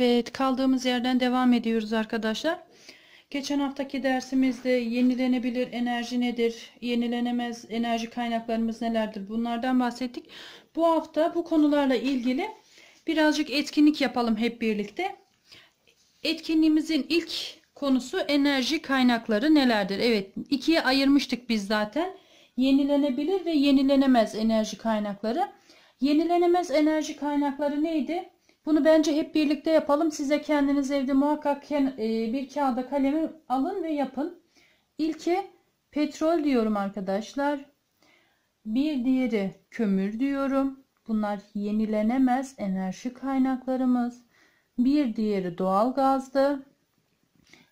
Evet kaldığımız yerden devam ediyoruz arkadaşlar. Geçen haftaki dersimizde yenilenebilir enerji nedir, yenilenemez enerji kaynaklarımız nelerdir bunlardan bahsettik. Bu hafta bu konularla ilgili birazcık etkinlik yapalım hep birlikte. Etkinliğimizin ilk konusu enerji kaynakları nelerdir? Evet ikiye ayırmıştık biz zaten. Yenilenebilir ve yenilenemez enerji kaynakları. Yenilenemez enerji kaynakları neydi? Bunu bence hep birlikte yapalım. Size kendiniz evde muhakkak e, bir kağıda kalemi alın ve yapın. İlki petrol diyorum arkadaşlar. Bir diğeri kömür diyorum. Bunlar yenilenemez enerji kaynaklarımız. Bir diğeri doğal gazdı.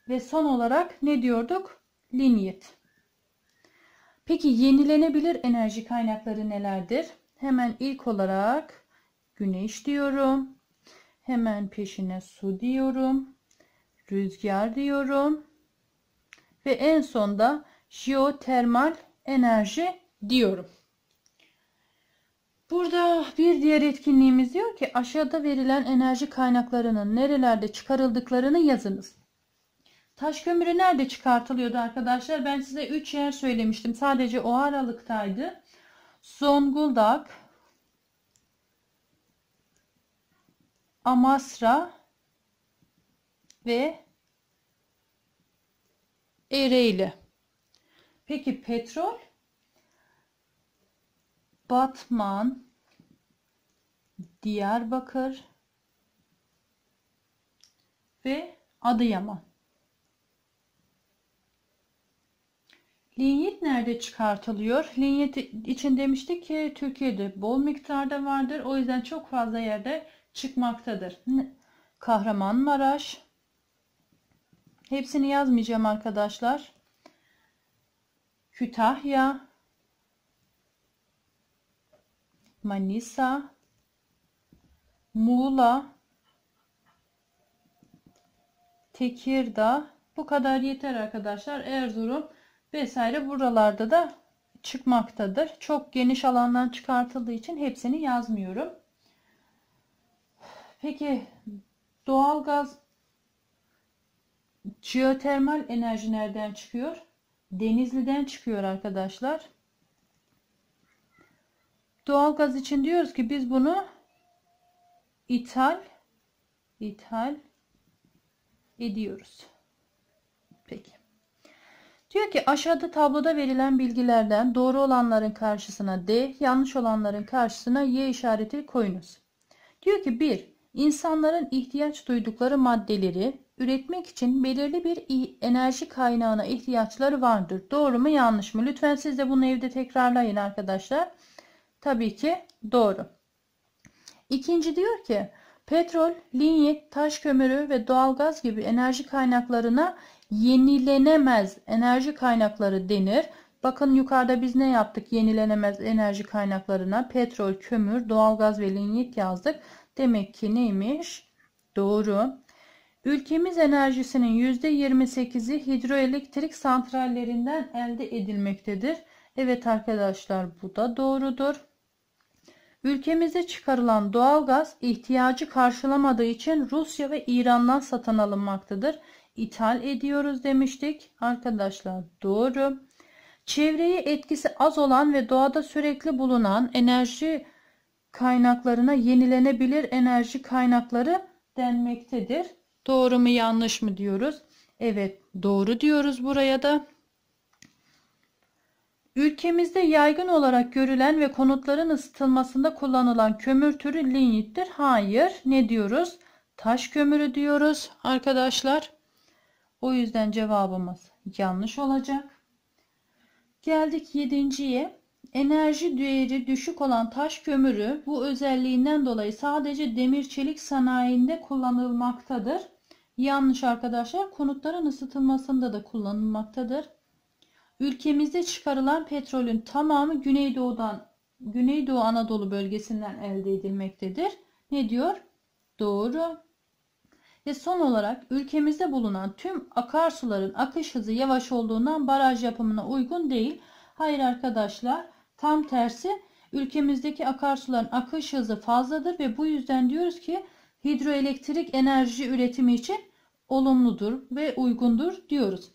Ve son olarak ne diyorduk? Linyit. Peki yenilenebilir enerji kaynakları nelerdir? Hemen ilk olarak güneş diyorum. Hemen peşine su diyorum. Rüzgar diyorum. Ve en sonda jeotermal enerji diyorum. Burada bir diğer etkinliğimiz diyor ki aşağıda verilen enerji kaynaklarının nerelerde çıkarıldıklarını yazınız. Taş kömürü nerede çıkartılıyordu arkadaşlar? Ben size 3 yer söylemiştim. Sadece o aralıktaydı. Zonguldak, Amasra ve Ereğli. Peki petrol? Batman, Diyarbakır ve Adıyaman. Linyit nerede çıkartılıyor? Linyit için demiştik ki Türkiye'de bol miktarda vardır. O yüzden çok fazla yerde çıkmaktadır. Kahramanmaraş. Hepsini yazmayacağım arkadaşlar. Kütahya. Manisa. Muğla. Tekirdağ. Bu kadar yeter arkadaşlar. Erzurum vesaire buralarda da çıkmaktadır. Çok geniş alandan çıkartıldığı için hepsini yazmıyorum. Peki doğalgaz jeotermal enerji nereden çıkıyor? Denizli'den çıkıyor arkadaşlar. Doğalgaz için diyoruz ki biz bunu ithal ithal ediyoruz. Peki. Diyor ki aşağıda tabloda verilen bilgilerden doğru olanların karşısına D, yanlış olanların karşısına Y işareti koyunuz. Diyor ki 1. İnsanların ihtiyaç duydukları maddeleri üretmek için belirli bir enerji kaynağına ihtiyaçları vardır. Doğru mu yanlış mı? Lütfen siz de bunu evde tekrarlayın arkadaşlar. Tabii ki doğru. İkinci diyor ki petrol, linyet, taş kömürü ve doğalgaz gibi enerji kaynaklarına yenilenemez enerji kaynakları denir. Bakın yukarıda biz ne yaptık? Yenilenemez enerji kaynaklarına petrol, kömür, doğalgaz ve linyet yazdık. Demek ki neymiş? Doğru. Ülkemiz enerjisinin %28'i hidroelektrik santrallerinden elde edilmektedir. Evet arkadaşlar bu da doğrudur. Ülkemizde çıkarılan doğalgaz ihtiyacı karşılamadığı için Rusya ve İran'dan satın alınmaktadır. İthal ediyoruz demiştik. Arkadaşlar doğru. Çevreye etkisi az olan ve doğada sürekli bulunan enerji kaynaklarına yenilenebilir enerji kaynakları denmektedir. Doğru mu yanlış mı diyoruz? Evet doğru diyoruz buraya da. Ülkemizde yaygın olarak görülen ve konutların ısıtılmasında kullanılan kömür türü linyittir. Hayır. Ne diyoruz? Taş kömürü diyoruz arkadaşlar. O yüzden cevabımız yanlış olacak. Geldik yedinciye. Enerji değeri düşük olan taş kömürü bu özelliğinden dolayı sadece demir çelik sanayinde kullanılmaktadır. Yanlış arkadaşlar konutların ısıtılmasında da kullanılmaktadır. Ülkemizde çıkarılan petrolün tamamı Güneydoğu'dan Güneydoğu Anadolu bölgesinden elde edilmektedir. Ne diyor? Doğru. Ve son olarak ülkemizde bulunan tüm akarsuların akış hızı yavaş olduğundan baraj yapımına uygun değil. Hayır arkadaşlar tam tersi ülkemizdeki akarsuların akış hızı fazladır ve bu yüzden diyoruz ki hidroelektrik enerji üretimi için olumludur ve uygundur diyoruz.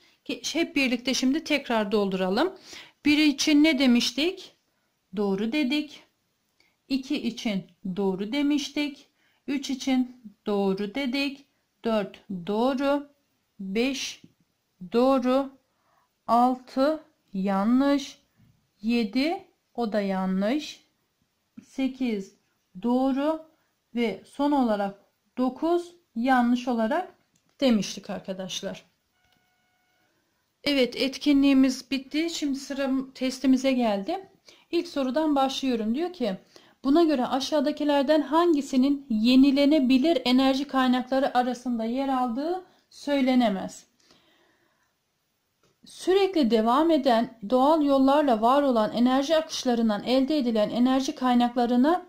Hep birlikte şimdi tekrar dolduralım. 1 için ne demiştik? Doğru dedik. 2 için doğru demiştik. 3 için doğru dedik. 4 doğru. 5 doğru. 6 yanlış. 7 o da yanlış. 8 doğru ve son olarak 9 yanlış olarak demiştik arkadaşlar. Evet etkinliğimiz bitti. Şimdi sıra testimize geldi. İlk sorudan başlıyorum. Diyor ki buna göre aşağıdakilerden hangisinin yenilenebilir enerji kaynakları arasında yer aldığı söylenemez sürekli devam eden doğal yollarla var olan enerji akışlarından elde edilen enerji kaynaklarına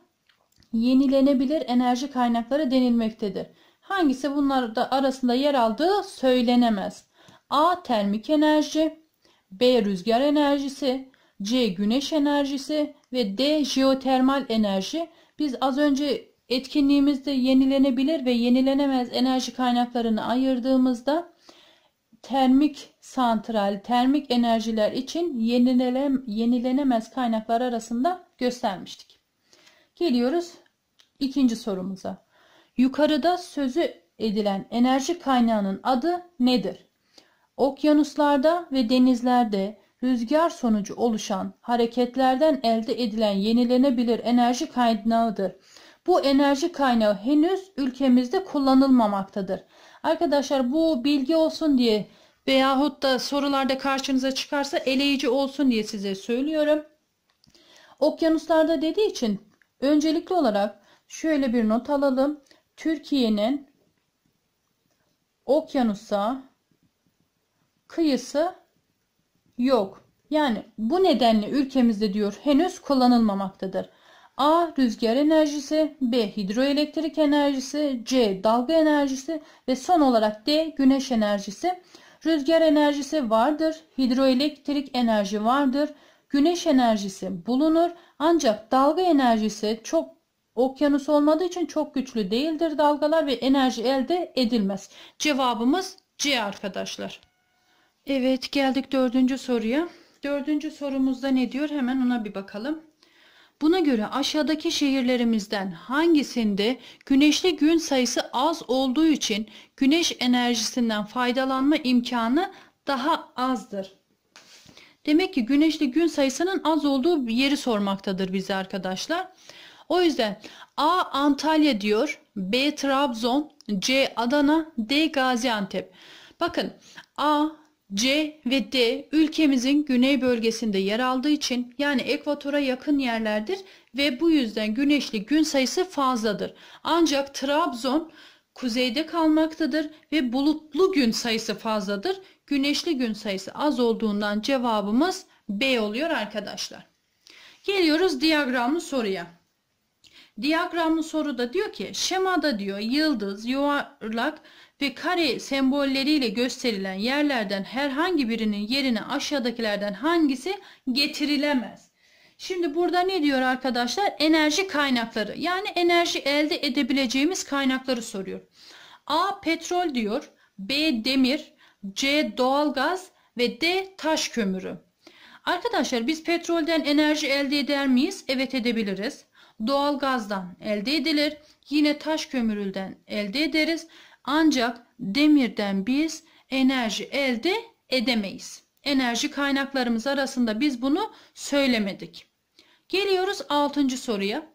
yenilenebilir enerji kaynakları denilmektedir. Hangisi bunlar da arasında yer aldığı söylenemez. A. Termik enerji B. Rüzgar enerjisi C. Güneş enerjisi ve D. Jeotermal enerji. Biz az önce etkinliğimizde yenilenebilir ve yenilenemez enerji kaynaklarını ayırdığımızda termik santral, termik enerjiler için yenilenemez kaynaklar arasında göstermiştik. Geliyoruz ikinci sorumuza. Yukarıda sözü edilen enerji kaynağının adı nedir? Okyanuslarda ve denizlerde rüzgar sonucu oluşan hareketlerden elde edilen yenilenebilir enerji kaynağıdır. Bu enerji kaynağı henüz ülkemizde kullanılmamaktadır. Arkadaşlar bu bilgi olsun diye veyahut da sorularda karşınıza çıkarsa eleyici olsun diye size söylüyorum. Okyanuslarda dediği için öncelikli olarak şöyle bir not alalım. Türkiye'nin okyanusa kıyısı yok. Yani bu nedenle ülkemizde diyor henüz kullanılmamaktadır. A. Rüzgar enerjisi B. Hidroelektrik enerjisi C. Dalga enerjisi ve son olarak D. Güneş enerjisi. Rüzgar enerjisi vardır. Hidroelektrik enerji vardır. Güneş enerjisi bulunur. Ancak dalga enerjisi çok okyanus olmadığı için çok güçlü değildir dalgalar ve enerji elde edilmez. Cevabımız C arkadaşlar. Evet geldik dördüncü soruya. Dördüncü sorumuzda ne diyor? Hemen ona bir bakalım. Buna göre aşağıdaki şehirlerimizden hangisinde güneşli gün sayısı az olduğu için güneş enerjisinden faydalanma imkanı daha azdır? Demek ki güneşli gün sayısının az olduğu bir yeri sormaktadır bize arkadaşlar. O yüzden A Antalya diyor, B Trabzon, C Adana, D Gaziantep. Bakın A, C ve D ülkemizin güney bölgesinde yer aldığı için yani ekvatora yakın yerlerdir ve bu yüzden güneşli gün sayısı fazladır. Ancak Trabzon kuzeyde kalmaktadır ve bulutlu gün sayısı fazladır. Güneşli gün sayısı az olduğundan cevabımız B oluyor arkadaşlar. Geliyoruz diyagramlı soruya. Diyagramlı soruda diyor ki şemada diyor yıldız, yuvarlak, ve kare sembolleriyle gösterilen yerlerden herhangi birinin yerine aşağıdakilerden hangisi getirilemez. Şimdi burada ne diyor arkadaşlar? Enerji kaynakları. Yani enerji elde edebileceğimiz kaynakları soruyor. A petrol diyor, B demir, C doğalgaz ve D taş kömürü. Arkadaşlar biz petrolden enerji elde eder miyiz? Evet edebiliriz. Doğalgazdan elde edilir. Yine taş kömüründen elde ederiz ancak demirden biz enerji elde edemeyiz. Enerji kaynaklarımız arasında biz bunu söylemedik. Geliyoruz 6. soruya.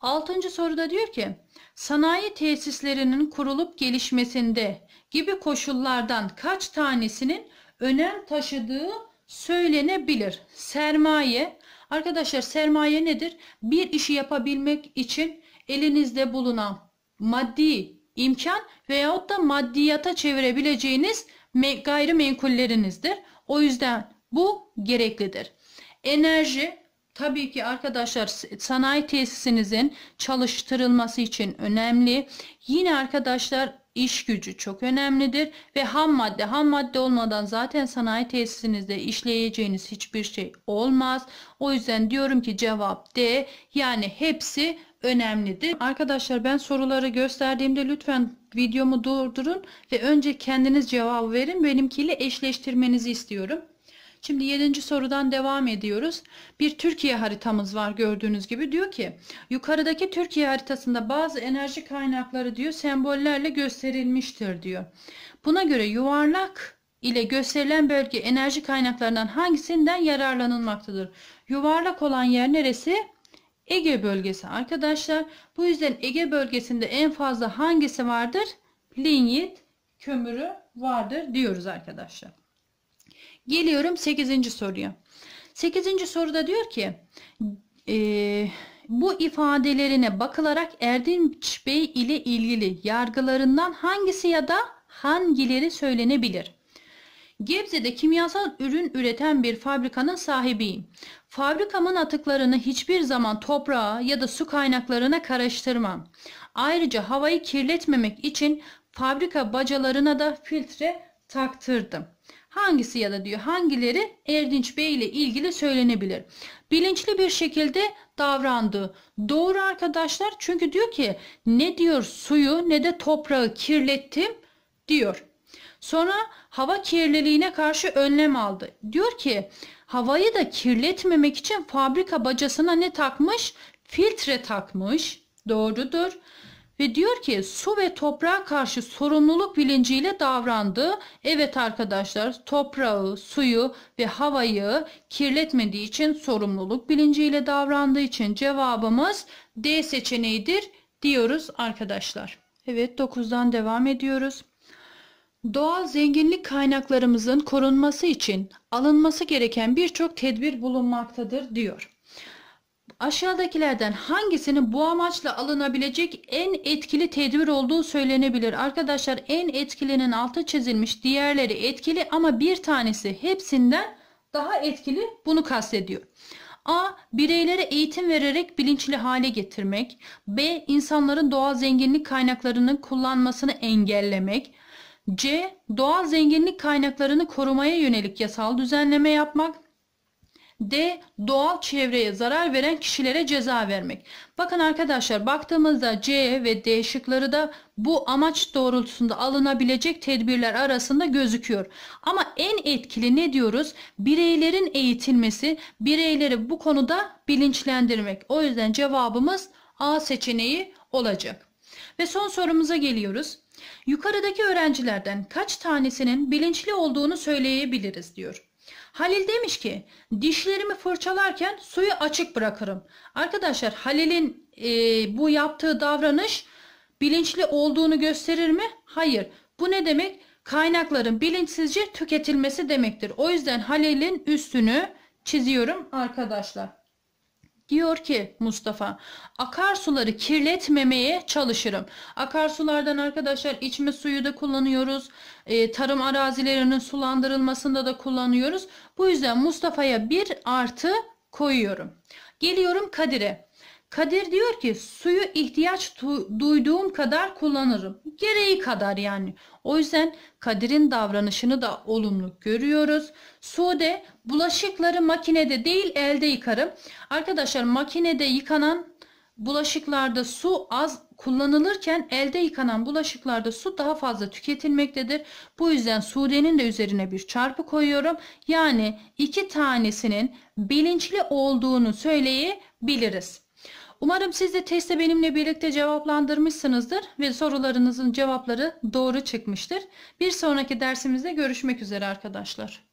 6. soruda diyor ki sanayi tesislerinin kurulup gelişmesinde gibi koşullardan kaç tanesinin önem taşıdığı söylenebilir. Sermaye arkadaşlar sermaye nedir? Bir işi yapabilmek için elinizde bulunan maddi imkan veyahut da maddiyata çevirebileceğiniz gayrimenkullerinizdir. O yüzden bu gereklidir. Enerji tabii ki arkadaşlar sanayi tesisinizin çalıştırılması için önemli. Yine arkadaşlar iş gücü çok önemlidir ve ham madde ham madde olmadan zaten sanayi tesisinizde işleyeceğiniz hiçbir şey olmaz. O yüzden diyorum ki cevap D yani hepsi önemlidir. Arkadaşlar ben soruları gösterdiğimde lütfen videomu durdurun ve önce kendiniz cevap verin. Benimkiyle eşleştirmenizi istiyorum. Şimdi 7. sorudan devam ediyoruz. Bir Türkiye haritamız var gördüğünüz gibi. Diyor ki yukarıdaki Türkiye haritasında bazı enerji kaynakları diyor sembollerle gösterilmiştir diyor. Buna göre yuvarlak ile gösterilen bölge enerji kaynaklarından hangisinden yararlanılmaktadır? Yuvarlak olan yer neresi? Ege bölgesi arkadaşlar. Bu yüzden Ege bölgesinde en fazla hangisi vardır? Linyit kömürü vardır diyoruz arkadaşlar. Geliyorum 8. soruya. 8. soruda diyor ki e, bu ifadelerine bakılarak Erdinç Bey ile ilgili yargılarından hangisi ya da hangileri söylenebilir? Gebze'de kimyasal ürün üreten bir fabrikanın sahibiyim. Fabrikamın atıklarını hiçbir zaman toprağa ya da su kaynaklarına karıştırmam. Ayrıca havayı kirletmemek için fabrika bacalarına da filtre taktırdım. Hangisi ya da diyor hangileri Erdinç Bey ile ilgili söylenebilir. Bilinçli bir şekilde davrandı. Doğru arkadaşlar çünkü diyor ki ne diyor suyu ne de toprağı kirlettim diyor. Sonra hava kirliliğine karşı önlem aldı. Diyor ki havayı da kirletmemek için fabrika bacasına ne takmış? Filtre takmış. Doğrudur. Ve diyor ki su ve toprağa karşı sorumluluk bilinciyle davrandı. Evet arkadaşlar toprağı, suyu ve havayı kirletmediği için sorumluluk bilinciyle davrandığı için cevabımız D seçeneğidir diyoruz arkadaşlar. Evet 9'dan devam ediyoruz. Doğal zenginlik kaynaklarımızın korunması için alınması gereken birçok tedbir bulunmaktadır diyor. Aşağıdakilerden hangisinin bu amaçla alınabilecek en etkili tedbir olduğu söylenebilir? Arkadaşlar en etkilinin altı çizilmiş diğerleri etkili ama bir tanesi hepsinden daha etkili bunu kastediyor. A. Bireylere eğitim vererek bilinçli hale getirmek. B. İnsanların doğal zenginlik kaynaklarının kullanmasını engellemek. C. Doğal zenginlik kaynaklarını korumaya yönelik yasal düzenleme yapmak. D. Doğal çevreye zarar veren kişilere ceza vermek. Bakın arkadaşlar baktığımızda C ve D şıkları da bu amaç doğrultusunda alınabilecek tedbirler arasında gözüküyor. Ama en etkili ne diyoruz? Bireylerin eğitilmesi, bireyleri bu konuda bilinçlendirmek. O yüzden cevabımız A seçeneği olacak. Ve son sorumuza geliyoruz. Yukarıdaki öğrencilerden kaç tanesinin bilinçli olduğunu söyleyebiliriz diyor. Halil demiş ki dişlerimi fırçalarken suyu açık bırakırım. Arkadaşlar Halil'in e, bu yaptığı davranış bilinçli olduğunu gösterir mi? Hayır. Bu ne demek? Kaynakların bilinçsizce tüketilmesi demektir. O yüzden Halil'in üstünü çiziyorum arkadaşlar. Diyor ki Mustafa akarsuları kirletmemeye çalışırım. Akarsulardan arkadaşlar içme suyu da kullanıyoruz. E, tarım arazilerinin sulandırılmasında da kullanıyoruz. Bu yüzden Mustafa'ya bir artı koyuyorum. Geliyorum Kadir'e. Kadir diyor ki suyu ihtiyaç duyduğum kadar kullanırım. Gereği kadar yani. O yüzden Kadir'in davranışını da olumlu görüyoruz. Sude Bulaşıkları makinede değil elde yıkarım. Arkadaşlar makinede yıkanan bulaşıklarda su az kullanılırken elde yıkanan bulaşıklarda su daha fazla tüketilmektedir. Bu yüzden sudenin de üzerine bir çarpı koyuyorum. Yani iki tanesinin bilinçli olduğunu söyleyebiliriz. Umarım siz de testte benimle birlikte cevaplandırmışsınızdır ve sorularınızın cevapları doğru çıkmıştır. Bir sonraki dersimizde görüşmek üzere arkadaşlar.